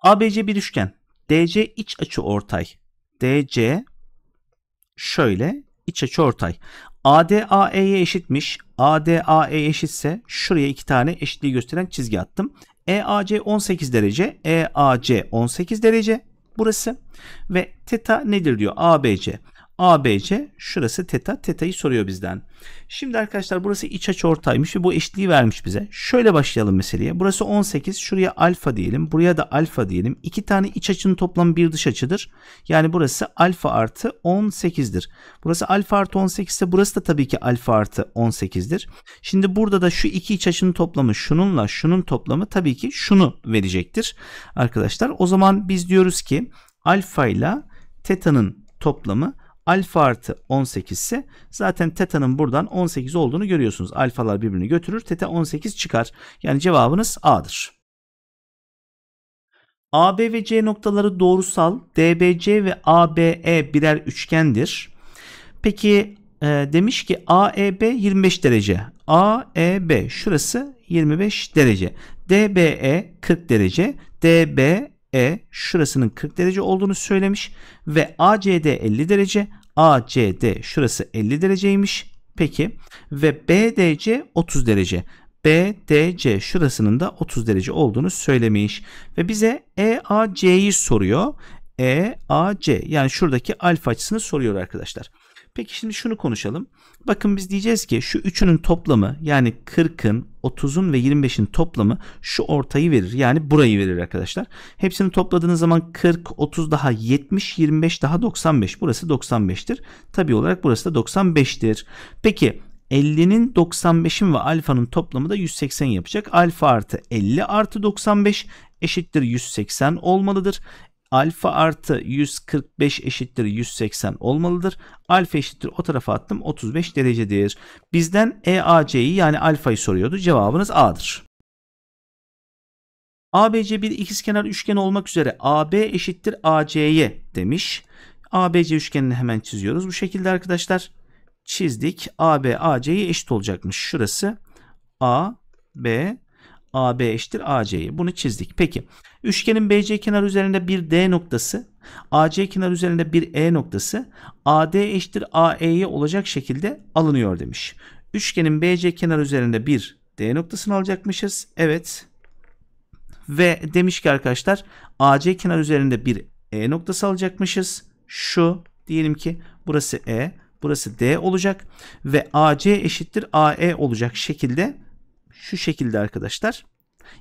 ABC bir üçgen. DC iç açı ortay. DC şöyle iç açı ortay. AD AE'ye eşitmiş. AD AE eşitse şuraya iki tane eşitliği gösteren çizgi attım. EAC 18 derece. EAC 18 derece. Burası. Ve teta nedir diyor ABC. ABC şurası teta. Teta'yı soruyor bizden. Şimdi arkadaşlar burası iç açı ortaymış ve bu eşitliği vermiş bize. Şöyle başlayalım meseleye. Burası 18 şuraya alfa diyelim. Buraya da alfa diyelim. İki tane iç açının toplamı bir dış açıdır. Yani burası alfa artı 18'dir. Burası alfa artı 18 ise burası da tabii ki alfa artı 18'dir. Şimdi burada da şu iki iç açının toplamı şununla şunun toplamı tabii ki şunu verecektir. Arkadaşlar o zaman biz diyoruz ki alfa ile teta'nın toplamı Alfa artı 18 ise zaten teta'nın buradan 18 olduğunu görüyorsunuz. Alfalar birbirini götürür. Teta 18 çıkar. Yani cevabınız A'dır. AB ve C noktaları doğrusal. DBC ve ABE birer üçgendir. Peki e, demiş ki AEB 25 derece. AEB şurası 25 derece. DBE 40 derece. DBE e şurasının 40 derece olduğunu söylemiş ve ACD 50 derece, ACD şurası 50 dereceymiş. Peki ve BDC 30 derece. BDC şurasının da 30 derece olduğunu söylemiş ve bize EAC'yi soruyor. EAC yani şuradaki alfa açısını soruyor arkadaşlar. Peki şimdi şunu konuşalım. Bakın biz diyeceğiz ki şu üçünün toplamı yani 40'ın, 30'un ve 25'in toplamı şu ortayı verir. Yani burayı verir arkadaşlar. Hepsini topladığınız zaman 40, 30 daha 70, 25 daha 95. Burası 95'tir. Tabii olarak burası da 95'tir. Peki 50'nin 95'in ve alfanın toplamı da 180 yapacak. Alfa artı 50 artı 95 eşittir 180 olmalıdır alfa artı 145 eşittir 180 olmalıdır. Alfa eşittir o tarafa attım 35 derecedir. Bizden EAC'yi yani alfayı soruyordu. Cevabınız A'dır. ABC bir ikizkenar üçgen olmak üzere AB eşittir AC'ye demiş. ABC üçgenini hemen çiziyoruz. Bu şekilde arkadaşlar çizdik. AB AC'ye eşit olacakmış. Şurası A, B, AB eşittir AC'ye. Bunu çizdik. Peki üçgenin BC kenar üzerinde bir D noktası, AC kenar üzerinde bir E noktası, AD eşittir AE'ye olacak şekilde alınıyor demiş. Üçgenin BC kenar üzerinde bir D noktasını alacakmışız. Evet. Ve demiş ki arkadaşlar AC kenar üzerinde bir E noktası alacakmışız. Şu diyelim ki burası E, burası D olacak ve AC eşittir AE olacak şekilde şu şekilde arkadaşlar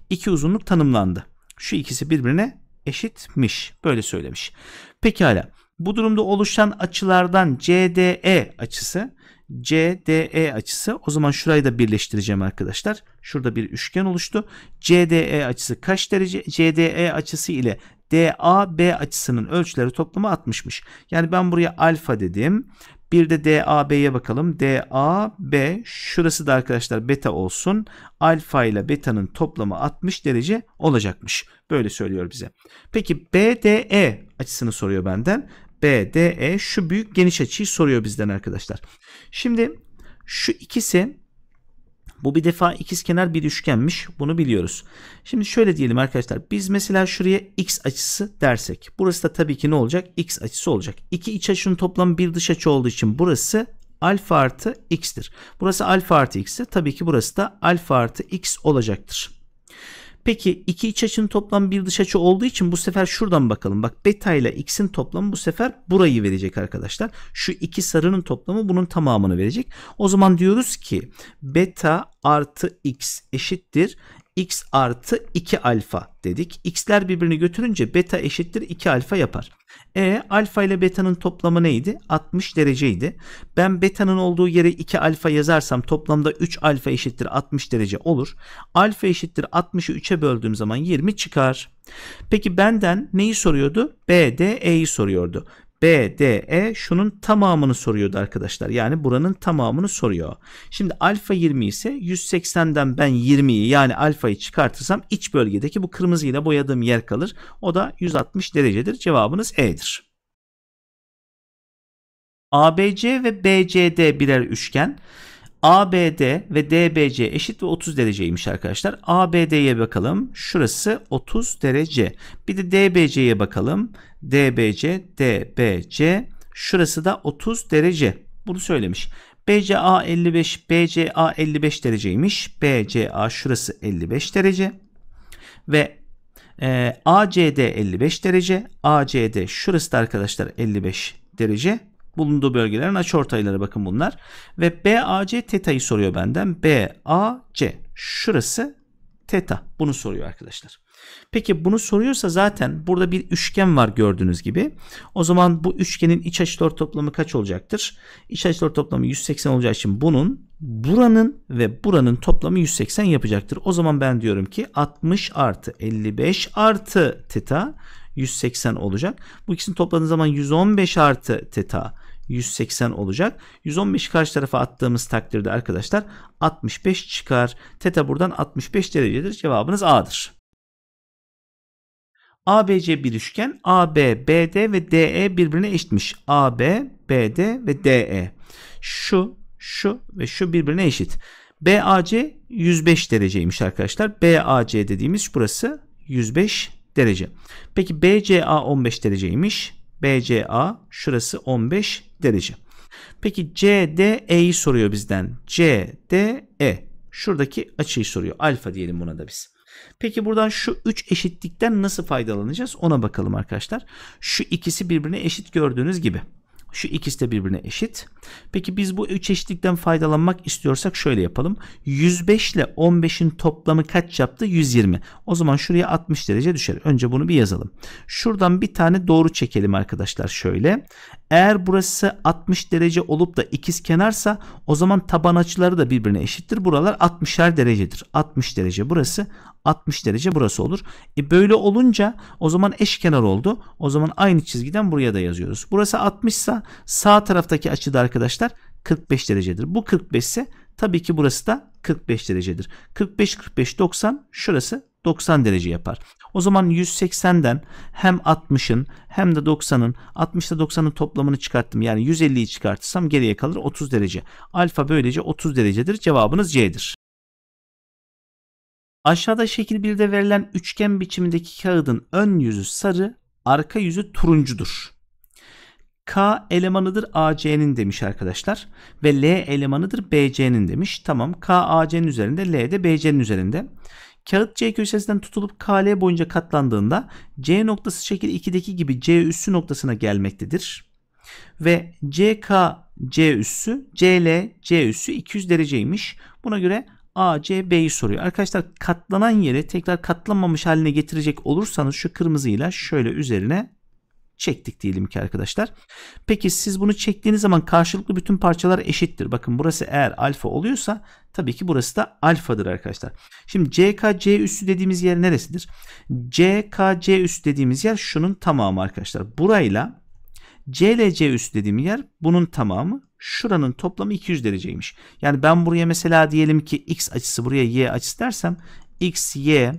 iki uzunluk tanımlandı. Şu ikisi birbirine eşitmiş. Böyle söylemiş. Pekala. Bu durumda oluşan açılardan CDE açısı CDE açısı o zaman şurayı da birleştireceğim arkadaşlar. Şurada bir üçgen oluştu. CDE açısı kaç derece? CDE açısı ile DAB açısının ölçüleri toplamı 60'mış. Yani ben buraya alfa dedim. Bir de DAB'ye bakalım. DAB şurası da arkadaşlar beta olsun. Alfa ile beta'nın toplamı 60 derece olacakmış. Böyle söylüyor bize. Peki BDE açısını soruyor benden. BDE şu büyük geniş açıyı soruyor bizden arkadaşlar. Şimdi şu ikisi bu bir defa ikizkenar bir üçgenmiş. Bunu biliyoruz. Şimdi şöyle diyelim arkadaşlar. Biz mesela şuraya x açısı dersek. Burası da tabii ki ne olacak? x açısı olacak. İki iç açının toplamı bir dış açı olduğu için burası alfa artı x'tir. Burası alfa artı x'tir. Tabii ki burası da alfa artı x olacaktır. Peki iki iç açının toplam bir dış açı olduğu için bu sefer şuradan bakalım. Bak beta ile x'in toplamı bu sefer burayı verecek arkadaşlar. Şu iki sarının toplamı bunun tamamını verecek. O zaman diyoruz ki beta artı x eşittir x artı 2 alfa dedik. x'ler birbirini götürünce beta eşittir 2 alfa yapar. E alfa ile beta'nın toplamı neydi? 60 dereceydi. Ben beta'nın olduğu yere 2 alfa yazarsam toplamda 3 alfa eşittir 60 derece olur. Alfa eşittir 60'ı 3'e böldüğüm zaman 20 çıkar. Peki benden neyi soruyordu? B, D, E'yi soruyordu. BDE şunun tamamını soruyordu arkadaşlar. Yani buranın tamamını soruyor. Şimdi alfa 20 ise 180'den ben 20'yi yani alfayı çıkartırsam iç bölgedeki bu kırmızıyla boyadığım yer kalır. O da 160 derecedir. Cevabınız E'dir. ABC ve BCD birer üçgen. ABD ve DBC eşit ve 30 dereceymiş arkadaşlar. ABD'ye bakalım. Şurası 30 derece. Bir de DBC'ye bakalım. DBC, DBC. Şurası da 30 derece. Bunu söylemiş. BCA 55, BCA 55 dereceymiş. BCA şurası 55 derece. Ve e, ACD 55 derece. ACD şurası da arkadaşlar 55 derece. Bulunduğu bölgelerin açıortayları bakın bunlar. Ve BAC teta'yı soruyor benden. BAC şurası teta. Bunu soruyor arkadaşlar. Peki bunu soruyorsa zaten burada bir üçgen var gördüğünüz gibi. O zaman bu üçgenin iç açılar toplamı kaç olacaktır? İç açılar toplamı 180 olacağı için bunun, buranın ve buranın toplamı 180 yapacaktır. O zaman ben diyorum ki 60 artı 55 artı teta 180 olacak. Bu ikisini topladığınız zaman 115 artı teta 180 olacak. 115 karşı tarafa attığımız takdirde arkadaşlar 65 çıkar. Teta buradan 65 derecedir. Cevabınız A'dır. ABC bir üçgen. AB, BD ve DE birbirine eşitmiş. AB, BD ve DE. Şu, şu ve şu birbirine eşit. BAC 105 dereceymiş arkadaşlar. BAC dediğimiz burası 105 derece. Peki BCA 15 dereceymiş. BCA şurası 15 derece. Peki CDE'yi soruyor bizden. CDE şuradaki açıyı soruyor. Alfa diyelim buna da biz. Peki buradan şu 3 eşitlikten nasıl faydalanacağız ona bakalım arkadaşlar. Şu ikisi birbirine eşit gördüğünüz gibi. Şu ikisi de birbirine eşit. Peki biz bu 3 eşitlikten faydalanmak istiyorsak şöyle yapalım. 105 ile 15'in toplamı kaç yaptı? 120. O zaman şuraya 60 derece düşer. Önce bunu bir yazalım. Şuradan bir tane doğru çekelim arkadaşlar şöyle. Eğer burası 60 derece olup da ikiz kenarsa o zaman taban açıları da birbirine eşittir. Buralar 60'er derecedir. 60 derece burası, 60 derece burası olur. E böyle olunca o zaman eşkenar oldu. O zaman aynı çizgiden buraya da yazıyoruz. Burası 60 ise sağ taraftaki açıda arkadaşlar 45 derecedir. Bu 45 ise tabii ki burası da 45 derecedir. 45 45 90 şurası 90 derece yapar. O zaman 180'den hem 60'ın hem de 90'ın 60'da ile 90'ın toplamını çıkarttım. Yani 150'yi çıkartırsam geriye kalır 30 derece. Alfa böylece 30 derecedir. Cevabınız C'dir. Aşağıda şekil 1'de verilen üçgen biçimindeki kağıdın ön yüzü sarı, arka yüzü turuncudur. K elemanıdır AC'nin demiş arkadaşlar ve L elemanıdır BC'nin demiş. Tamam K AC'nin üzerinde L de BC'nin üzerinde. Kağıt C köşesinden tutulup KL boyunca katlandığında C noktası şekil 2'deki gibi C üssü noktasına gelmektedir. Ve CK C üssü CL C üssü 200 dereceymiş. Buna göre A, C, B'yi soruyor. Arkadaşlar katlanan yeri tekrar katlanmamış haline getirecek olursanız şu kırmızıyla şöyle üzerine çektik diyelim ki arkadaşlar. Peki siz bunu çektiğiniz zaman karşılıklı bütün parçalar eşittir. Bakın burası eğer alfa oluyorsa tabii ki burası da alfadır arkadaşlar. Şimdi CKC üssü dediğimiz yer neresidir? CKC üssü dediğimiz yer şunun tamamı arkadaşlar. Burayla CLC üssü dediğim yer bunun tamamı şuranın toplamı 200 dereceymiş. Yani ben buraya mesela diyelim ki x açısı buraya y açısı dersem x, y,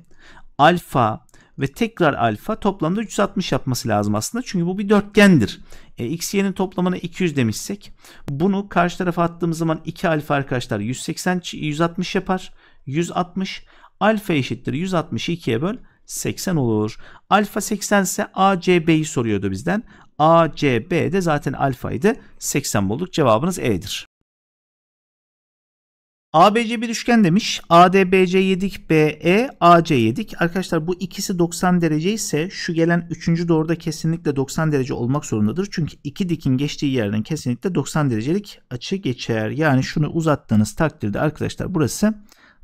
alfa ve tekrar alfa toplamda 360 yapması lazım aslında. Çünkü bu bir dörtgendir. E, x, y'nin toplamını 200 demişsek bunu karşı tarafa attığımız zaman 2 alfa arkadaşlar 180, 160 yapar. 160 alfa eşittir 160'ı 2'ye böl 80 olur. Alfa 80 ise ACB'yi soruyordu bizden. A, C, B de zaten alfaydı. 80 bulduk. Cevabınız E'dir. ABC bir üçgen demiş. ADBC yedik, BE, AC yedik. Arkadaşlar bu ikisi 90 derece ise şu gelen üçüncü doğruda kesinlikle 90 derece olmak zorundadır. Çünkü iki dikin geçtiği yerden kesinlikle 90 derecelik açı geçer. Yani şunu uzattığınız takdirde arkadaşlar burası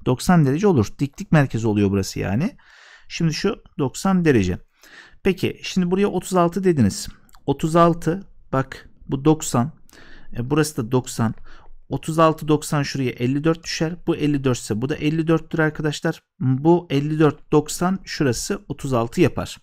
90 derece olur. Diklik merkezi oluyor burası yani. Şimdi şu 90 derece. Peki şimdi buraya 36 dediniz. 36 bak bu 90. E, burası da 90. 36 90 şuraya 54 düşer. Bu 54 ise bu da 54'tür arkadaşlar. Bu 54 90 şurası 36 yapar.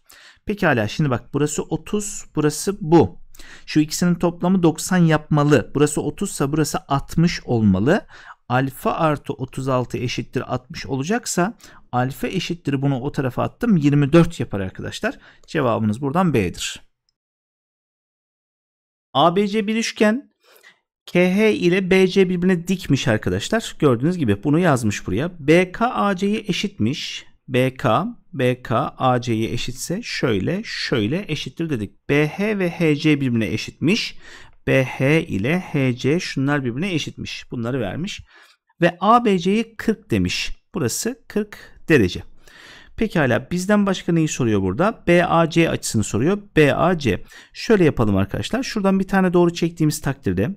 Pekala şimdi bak burası 30 burası bu. Şu ikisinin toplamı 90 yapmalı. Burası 30 ise burası 60 olmalı. Alfa artı 36 eşittir 60 olacaksa alfa eşittir bunu o tarafa attım 24 yapar arkadaşlar. Cevabınız buradan B'dir. ABC bir üçgen KH ile BC birbirine dikmiş arkadaşlar. Gördüğünüz gibi bunu yazmış buraya. BK AC'ye eşitmiş. BK BK AC'ye eşitse şöyle şöyle eşittir dedik. BH ve HC birbirine eşitmiş. BH ile HC şunlar birbirine eşitmiş. Bunları vermiş. Ve ABC'yi 40 demiş. Burası 40 derece. Pekala bizden başka neyi soruyor burada? BAC açısını soruyor. BAC. Şöyle yapalım arkadaşlar. Şuradan bir tane doğru çektiğimiz takdirde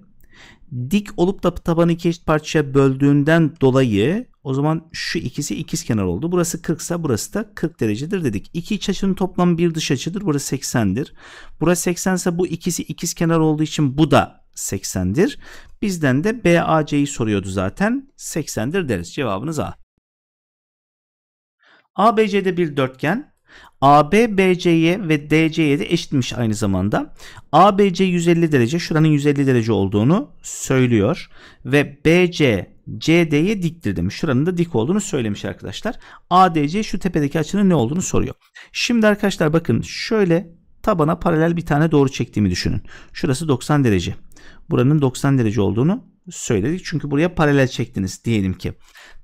dik olup da tabanı iki eşit parçaya böldüğünden dolayı o zaman şu ikisi ikiz kenar oldu. Burası 40 ise burası da 40 derecedir dedik. İki iç açının toplam bir dış açıdır. Burası 80'dir. Burası 80 ise bu ikisi ikiz kenar olduğu için bu da 80'dir. Bizden de BAC'yi soruyordu zaten. 80'dir deriz. Cevabınız A. ABC'de bir dörtgen. AB BC'ye ve DC'ye de eşitmiş aynı zamanda. ABC 150 derece şuranın 150 derece olduğunu söylüyor ve BC CD'ye diktir demiş. Şuranın da dik olduğunu söylemiş arkadaşlar. ADC şu tepedeki açının ne olduğunu soruyor. Şimdi arkadaşlar bakın şöyle tabana paralel bir tane doğru çektiğimi düşünün. Şurası 90 derece. Buranın 90 derece olduğunu söyledik. Çünkü buraya paralel çektiniz diyelim ki.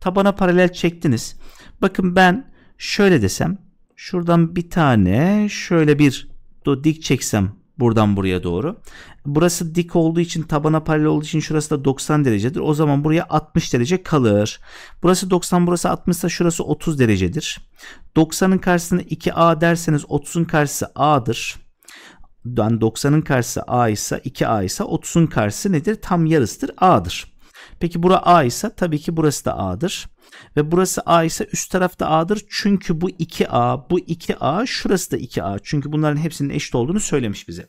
Tabana paralel çektiniz. Bakın ben şöyle desem şuradan bir tane şöyle bir do dik çeksem buradan buraya doğru. Burası dik olduğu için tabana paralel olduğu için şurası da 90 derecedir. O zaman buraya 60 derece kalır. Burası 90 burası 60 ise şurası 30 derecedir. 90'ın karşısına 2A derseniz 30'un karşısı A'dır. Yani 90'ın karşısı A ise 2A ise 30'un karşısı nedir? Tam yarısıdır A'dır. Peki bura A ise tabii ki burası da A'dır ve burası A ise üst tarafta A'dır. Çünkü bu 2A, bu 2A, şurası da 2A. Çünkü bunların hepsinin eşit olduğunu söylemiş bize.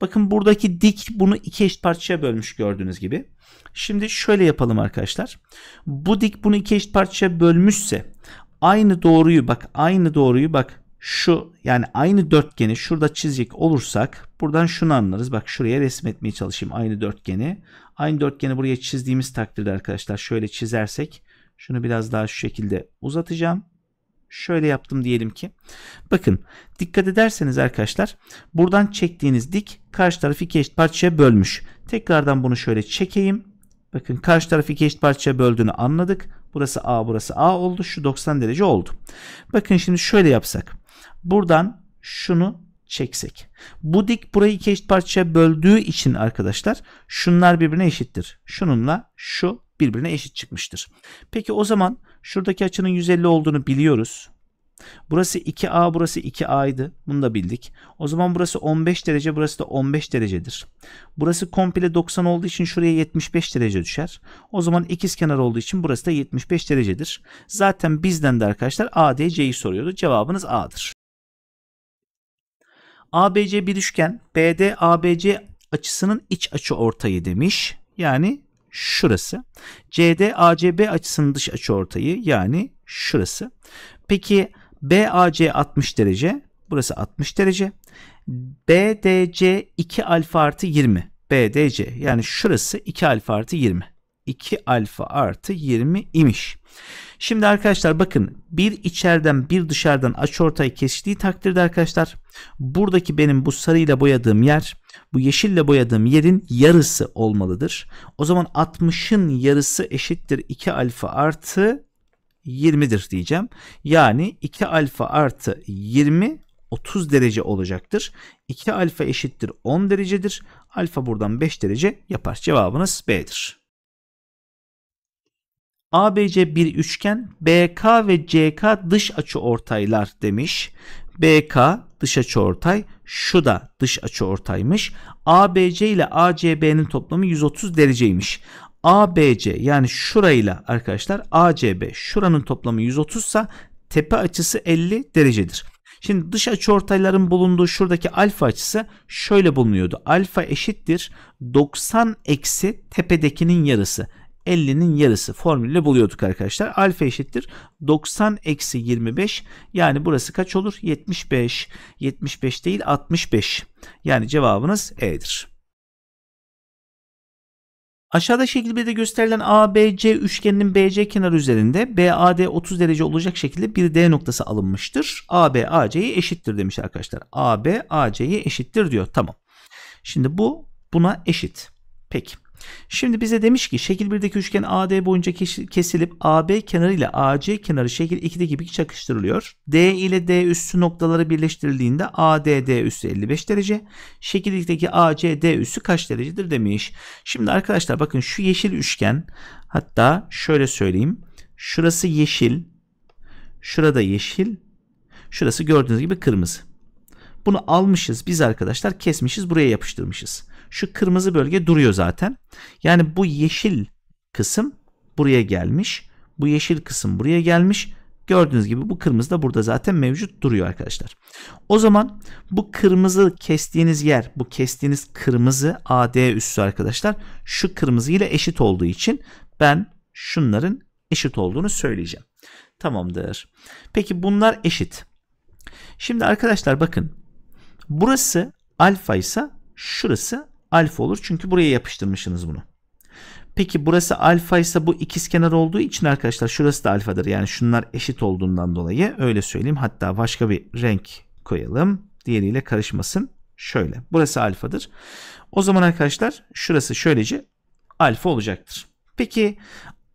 Bakın buradaki dik bunu iki eşit parçaya bölmüş gördüğünüz gibi. Şimdi şöyle yapalım arkadaşlar. Bu dik bunu iki eşit parçaya bölmüşse aynı doğruyu bak aynı doğruyu bak şu yani aynı dörtgeni şurada çizecek olursak buradan şunu anlarız. Bak şuraya resmetmeye çalışayım aynı dörtgeni. Aynı dörtgeni buraya çizdiğimiz takdirde arkadaşlar şöyle çizersek şunu biraz daha şu şekilde uzatacağım. Şöyle yaptım diyelim ki. Bakın dikkat ederseniz arkadaşlar buradan çektiğiniz dik karşı tarafı iki eşit parçaya bölmüş. Tekrardan bunu şöyle çekeyim. Bakın karşı tarafı iki eşit parçaya böldüğünü anladık. Burası A burası A oldu. Şu 90 derece oldu. Bakın şimdi şöyle yapsak. Buradan şunu çeksek. Bu dik burayı iki eşit parçaya böldüğü için arkadaşlar şunlar birbirine eşittir. Şununla şu birbirine eşit çıkmıştır. Peki o zaman şuradaki açının 150 olduğunu biliyoruz. Burası 2A burası 2A idi. Bunu da bildik. O zaman burası 15 derece burası da 15 derecedir. Burası komple 90 olduğu için şuraya 75 derece düşer. O zaman ikiz kenar olduğu için burası da 75 derecedir. Zaten bizden de arkadaşlar ADC'yi soruyordu. Cevabınız A'dır. ABC bir üçgen. BD ABC açısının iç açı ortayı demiş. Yani şurası. CD ACB açısının dış açı ortayı yani şurası. Peki BAC 60 derece. Burası 60 derece. BDC 2 alfa artı 20. BDC yani şurası 2 alfa artı 20. 2 alfa artı 20 imiş. Şimdi arkadaşlar bakın bir içeriden bir dışarıdan açıortay kestiği takdirde arkadaşlar buradaki benim bu sarıyla boyadığım yer bu yeşille boyadığım yerin yarısı olmalıdır. O zaman 60'ın yarısı eşittir 2 alfa artı 20'dir diyeceğim. Yani 2 alfa artı 20 30 derece olacaktır. 2 alfa eşittir 10 derecedir. Alfa buradan 5 derece yapar. Cevabınız B'dir. ABC bir üçgen BK ve CK dış açı ortaylar demiş. BK dış açı ortay şu da dış açı ortaymış. ABC ile ACB'nin toplamı 130 dereceymiş. ABC yani şurayla arkadaşlar ACB şuranın toplamı 130 sa tepe açısı 50 derecedir. Şimdi dış açı ortayların bulunduğu şuradaki alfa açısı şöyle bulunuyordu. Alfa eşittir 90 eksi tepedekinin yarısı. 50'nin yarısı formülle buluyorduk arkadaşlar. Alfa eşittir 90 eksi 25 yani burası kaç olur? 75. 75 değil 65. Yani cevabınız E'dir. Aşağıda şekilde gösterilen ABC üçgeninin BC kenarı üzerinde BAD 30 derece olacak şekilde bir D noktası alınmıştır. AB AC'yi eşittir demiş arkadaşlar. AB AC'yi eşittir diyor. Tamam. Şimdi bu buna eşit. Peki. Şimdi bize demiş ki şekil 1'deki üçgen AD boyunca kesilip AB kenarı ile AC kenarı şekil 2'deki gibi çakıştırılıyor. D ile D üssü noktaları birleştirildiğinde ADD üssü 55 derece. Şekil 2'deki ACD üssü kaç derecedir demiş. Şimdi arkadaşlar bakın şu yeşil üçgen hatta şöyle söyleyeyim. Şurası yeşil. Şurada yeşil. Şurası gördüğünüz gibi kırmızı. Bunu almışız biz arkadaşlar kesmişiz buraya yapıştırmışız. Şu kırmızı bölge duruyor zaten. Yani bu yeşil kısım buraya gelmiş. Bu yeşil kısım buraya gelmiş. Gördüğünüz gibi bu kırmızı da burada zaten mevcut duruyor arkadaşlar. O zaman bu kırmızı kestiğiniz yer, bu kestiğiniz kırmızı AD üssü arkadaşlar şu kırmızı ile eşit olduğu için ben şunların eşit olduğunu söyleyeceğim. Tamamdır. Peki bunlar eşit. Şimdi arkadaşlar bakın. Burası alfa ise şurası alfa olur. Çünkü buraya yapıştırmışsınız bunu. Peki burası alfa ise bu ikizkenar olduğu için arkadaşlar şurası da alfadır. Yani şunlar eşit olduğundan dolayı öyle söyleyeyim. Hatta başka bir renk koyalım. Diğeriyle karışmasın. Şöyle. Burası alfadır. O zaman arkadaşlar şurası şöylece alfa olacaktır. Peki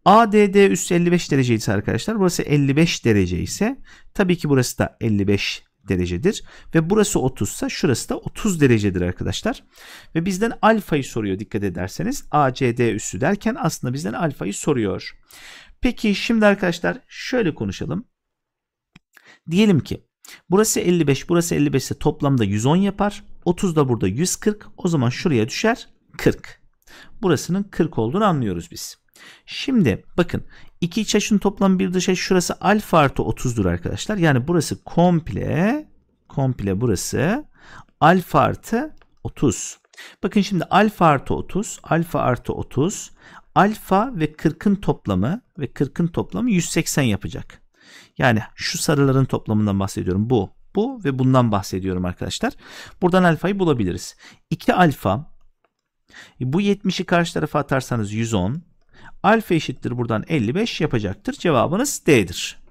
ADD üstü 55 derece ise arkadaşlar burası 55 derece ise tabii ki burası da 55 derecedir. Ve burası 30 ise şurası da 30 derecedir arkadaşlar. Ve bizden alfayı soruyor dikkat ederseniz. ACD üssü derken aslında bizden alfayı soruyor. Peki şimdi arkadaşlar şöyle konuşalım. Diyelim ki burası 55 burası 55 ise toplamda 110 yapar. 30 da burada 140 o zaman şuraya düşer 40. Burasının 40 olduğunu anlıyoruz biz. Şimdi bakın İki iç açının toplamı bir dış şey, açı şurası alfa artı 30'dur arkadaşlar. Yani burası komple komple burası alfa artı 30. Bakın şimdi alfa artı 30, alfa artı 30, alfa ve 40'ın toplamı ve 40'ın toplamı 180 yapacak. Yani şu sarıların toplamından bahsediyorum. Bu, bu ve bundan bahsediyorum arkadaşlar. Buradan alfayı bulabiliriz. 2 alfa, bu 70'i karşı tarafa atarsanız 110, Alfa eşittir buradan 55 yapacaktır. Cevabınız D'dir.